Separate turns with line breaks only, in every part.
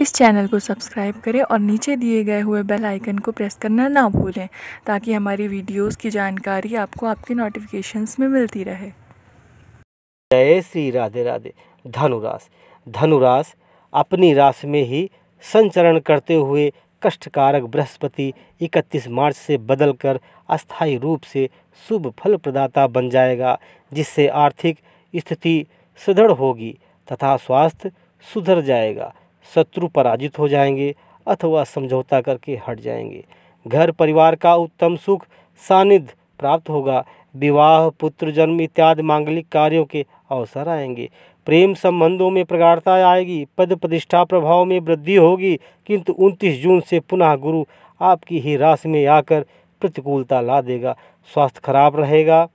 इस चैनल को सब्सक्राइब करें और नीचे दिए गए हुए बेल आइकन को प्रेस करना ना भूलें ताकि हमारी वीडियोस की जानकारी आपको आपके नोटिफिकेशंस में मिलती रहे
जय श्री राधे राधे धनुरास धनुरास अपनी राश में ही संचरण करते हुए कष्टकारक बृहस्पति 31 मार्च से बदलकर अस्थायी रूप से शुभ फल प्रदाता बन जाएगा जिससे आर्थिक स्थिति सुदृढ़ होगी तथा स्वास्थ्य सुधर जाएगा शत्रु पराजित हो जाएंगे अथवा समझौता करके हट जाएंगे घर परिवार का उत्तम सुख सानिध्य प्राप्त होगा विवाह पुत्र जन्म इत्यादि मांगलिक कार्यों के अवसर आएंगे प्रेम संबंधों में प्रगाढ़ता आएगी पद प्रतिष्ठा प्रभाव में वृद्धि होगी किंतु 29 जून से पुनः गुरु आपकी ही राशि में आकर प्रतिकूलता ला देगा स्वास्थ्य खराब रहेगा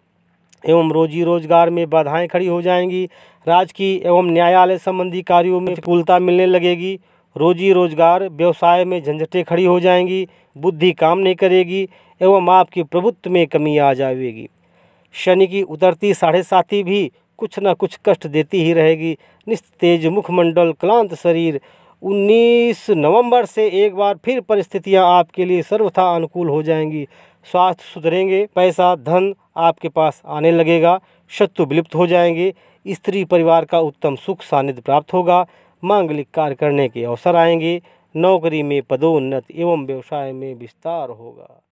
एवं रोजी रोजगार में बाधाएं खड़ी हो जाएंगी राजकीय एवं न्यायालय संबंधी कार्यों में प्रतिकूलता मिलने लगेगी रोजी रोजगार व्यवसाय में झंझटें खड़ी हो जाएंगी बुद्धि काम नहीं करेगी एवं आपकी प्रभुत्व में कमी आ जाएगी शनि की उतरती साढ़े साथी भी कुछ न कुछ कष्ट देती ही रहेगी निस्तेज मुखमंडल क्लांत शरीर 19 नवंबर से एक बार फिर परिस्थितियां आपके लिए सर्वथा अनुकूल हो जाएंगी स्वास्थ्य सुधरेंगे पैसा धन आपके पास आने लगेगा शत्रु विलुप्त हो जाएंगे स्त्री परिवार का उत्तम सुख सानिध्य प्राप्त होगा मांगलिक कार्य करने के अवसर आएंगे नौकरी में पदोन्नत एवं व्यवसाय में विस्तार होगा